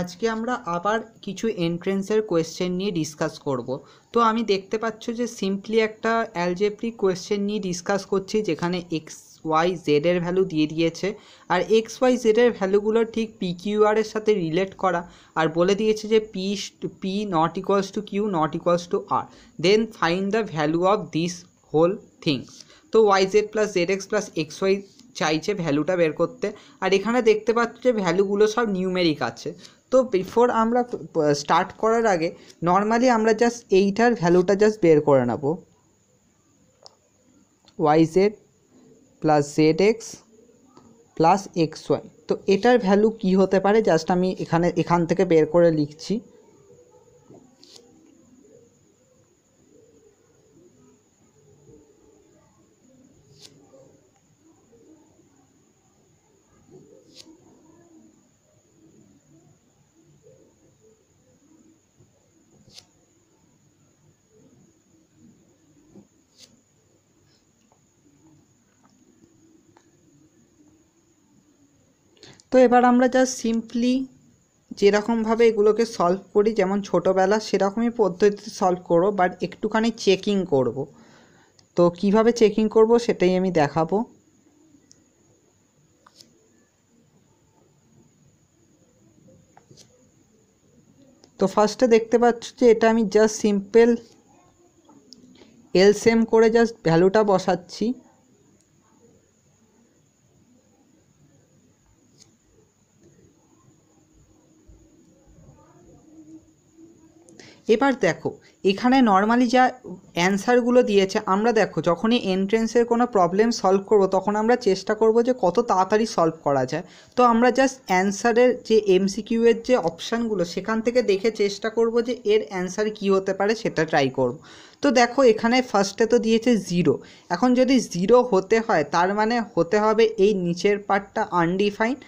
আজকে আমরা আবার কিছু এন্ট্রেন্সের কোয়েশ্চেন নিয়ে ডিসকাস করব তো আমি দেখতে পাচ্ছ যে সিম্পলি একটা অ্যালজেব্রিক কোয়েশ্চেন নিয়ে ডিসকাস করছি যেখানে এক্স ওয়াই জেড এর ভ্যালু দিয়ে দিয়েছে আর এক্স ওয়াই জেডের ভ্যালুগুলো ঠিক পি কিউআর এর সাথে রিলেট করা আর বলে দিয়েছে যে P P not equals to Q not equals to R then find the value of this whole things তো Y Z plus Z X plus X Y চাইছে ভ্যালুটা বের করতে আর এখানে দেখতে পাচ্ছ যে ভ্যালুগুলো সব নিউমেরিক আছে তো বিফোর আমরা স্টার্ট করার আগে নর্মালি আমরা জাস্ট এইটার ভ্যালুটা জাস্ট বের করে নেব Y Z plus Z X plus X Y তো এটার ভ্যালু কী হতে পারে জাস্ট আমি এখানে এখান থেকে বের করে লিখছি তো এবার আমরা যা সিম্পলি যেরকমভাবে এগুলোকে সলভ করি যেমন ছোটোবেলা সেরকমই পদ্ধতিতে সলভ করবো বাট একটুখানি চেকিং করব। তো কিভাবে চেকিং করব সেটাই আমি দেখাবো তো ফার্স্টে দেখতে পাচ্ছ যে এটা আমি জাস্ট সিম্পল এলসেম করে জাস্ট ভ্যালুটা বসাচ্ছি এবার দেখো এখানে নর্মালি যা অ্যান্সারগুলো দিয়েছে আমরা দেখো যখনই এন্ট্রেন্সের কোনো প্রবলেম সলভ করব তখন আমরা চেষ্টা করব যে কত তাড়াতাড়ি সলভ করা যায় তো আমরা জাস্ট অ্যান্সারের যে এমসিকিউ এর যে অপশানগুলো সেখান থেকে দেখে চেষ্টা করব যে এর অ্যান্সার কি হতে পারে সেটা ট্রাই করব তো দেখো এখানে ফার্স্টে তো দিয়েছে জিরো এখন যদি জিরো হতে হয় তার মানে হতে হবে এই নিচের পার্টটা আনডিফাইন্ড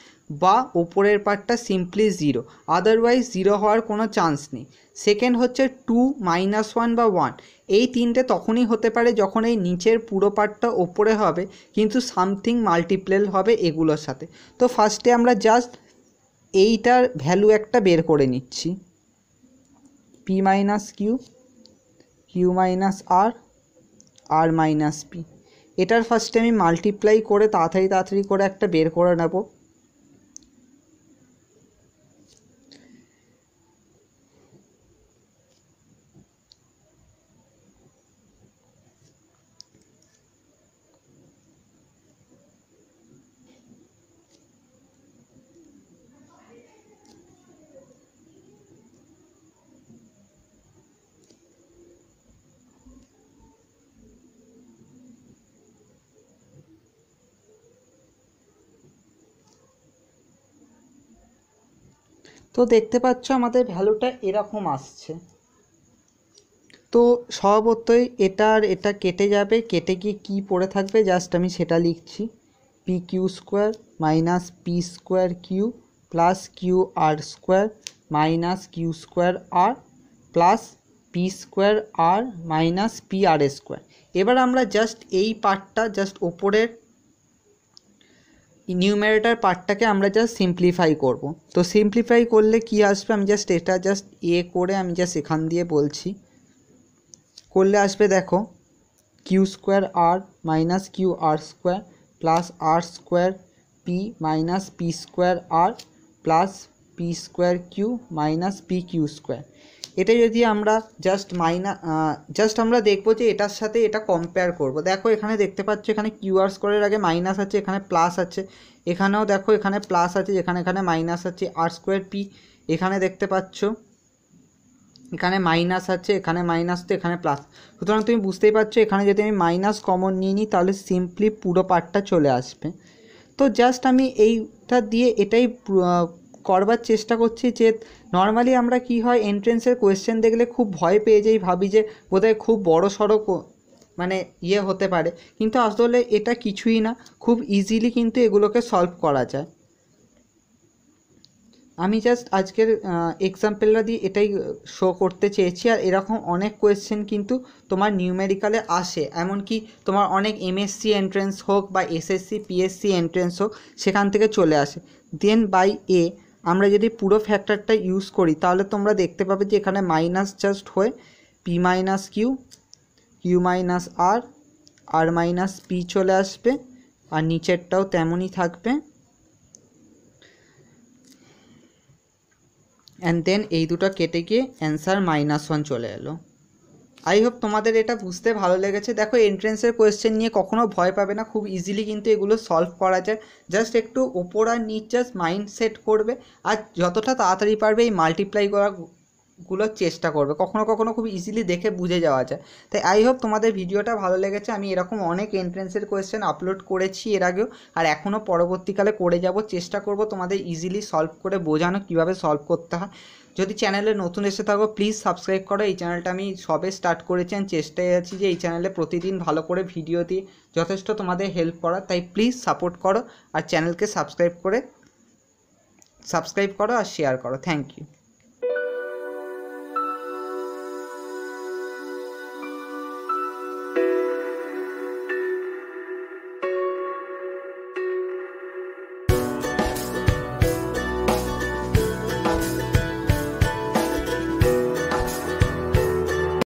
বা ওপরের পার্টটা সিম্পলি জিরো আদারওয়াইজ জিরো হওয়ার কোনো চান্স নেই সেকেন্ড হচ্ছে টু মাইনাস ওয়ান বা ওয়ান এই তিনটে তখনই হতে পারে যখন এই নিচের পুরো পার্টটা ওপরে হবে কিন্তু সামথিং মাল্টিপ্লেল হবে এগুলোর সাথে তো ফার্স্টে আমরা জাস্ট এইটার ভ্যালু একটা বের করে নিচ্ছি P minus Q Q minus R R minus P এটার ফার্স্টে আমি মাল্টিপ্লাই করে তাড়াতাড়ি তাড়াতাড়ি করে একটা বের করে নেবো তো দেখতে পাচ্ছ আমাদের ভ্যালুটা এরকম আসছে তো স্বভাবতই এটার এটা কেটে যাবে কেটে গিয়ে কী পড়ে থাকবে জাস্ট আমি সেটা লিখছি P Q square minus P square Q plus Q R square minus Q square R plus P square R minus P R square এবার আমরা জাস্ট এই পার্টটা জাস্ট ওপরের নিউমেরেটর পার্টটাকে আমরা जस्ट सिंपलीफাই করব তো सिंपलीफাই করলে কি আসবে আমরা जस्ट এটা जस्ट এ কোড এ আমরা जस्ट এখান দিয়ে বলছি করলে আসবে দেখো q2r - qr2 + r2p - p2r + p2q - pq2 এটা যদি আমরা জাস্ট মাইনা জাস্ট আমরা দেখবো যে এটার সাথে এটা কম্পেয়ার করব দেখো এখানে দেখতে পাচ্ছ এখানে কিউআর স্কোরের আগে মাইনাস আছে এখানে প্লাস আছে এখানেও দেখো এখানে প্লাস আছে যেখানে এখানে মাইনাস আছে আর স্কোয়ার পি এখানে দেখতে পাচ্ছ এখানে মাইনাস আছে এখানে মাইনাস তো এখানে প্লাস সুতরাং তুমি বুঝতেই পারছো এখানে যদি আমি মাইনাস কমন নিয়ে নিই তাহলে সিম্পলি পুরো পার্টটা চলে আসবে তো জাস্ট আমি এইটা দিয়ে এটাই করবার চেষ্টা করছি যে নর্মালি আমরা কি হয় এন্ট্রেন্সের কোয়েশ্চেন দেখলে খুব ভয় পেয়ে যাই ভাবি যে বোধহয় খুব বড় সড়ো মানে ইয়ে হতে পারে কিন্তু আসলে এটা কিছুই না খুব ইজিলি কিন্তু এগুলোকে সলভ করা যায় আমি জাস্ট আজকের এক্সাম্পলটা দিয়ে এটাই শো করতে চেয়েছি আর এরকম অনেক কোয়েশ্চেন কিন্তু তোমার নিউমেরিক্যালে আসে এমনকি তোমার অনেক এমএসসি এন্ট্রেন্স হোক বা এসএসসি পিএসসি এন্ট্রেন্স হোক সেখান থেকে চলে আসে দেন বাই এ আমরা যদি পুরো ফ্যাক্টরটা ইউজ করি তাহলে তোমরা দেখতে পাবে যে এখানে মাইনাস জাস্ট হয়ে P minus Q Q minus R R minus P চলে আসবে আর নিচেরটাও তেমনই থাকবে অ্যান্ড দেন এই দুটো কেটে গিয়ে অ্যান্সার মাইনাস ওয়ান চলে এলো আই হোপ তোমাদের এটা বুঝতে ভালো লেগেছে দেখো এন্ট্রেন্সের কোয়েশ্চেন নিয়ে কখনো ভয় পাবে না খুব ইজিলি কিন্তু এগুলো সলভ করা যায় জাস্ট একটু ওপর আর নিচ জাস্ট মাইন্ড সেট করবে আর যতটা তাড়াতাড়ি পারবে এই মাল্টিপ্লাই করা গুলোর চেষ্টা করবে কখনো কখনো খুব ইজিলি দেখে বুঝে যাওয়া যায় তাই আই হোপ তোমাদের ভিডিওটা ভালো লেগেছে আমি এরকম অনেক এন্ট্রেন্সের কোয়েশ্চেন আপলোড করেছি এর আগেও আর এখনও পরবর্তীকালে করে যাব চেষ্টা করব তোমাদের ইজিলি সলভ করে বোঝানো কীভাবে সলভ করতে হয় যদি চ্যানেলে নতুন এসে থাকো প্লিজ সাবস্ক্রাইব করো এই চ্যানেলটা আমি সবে স্টার্ট করেছি আমি চেষ্টায় আছি যে এই চ্যানেলে প্রতিদিন ভালো করে ভিডিও দিই যথেষ্ট তোমাদের হেল্প করা তাই প্লিজ সাপোর্ট করো আর চ্যানেলকে সাবস্ক্রাইব করে সাবস্ক্রাইব করো আর শেয়ার করো থ্যাংক ইউ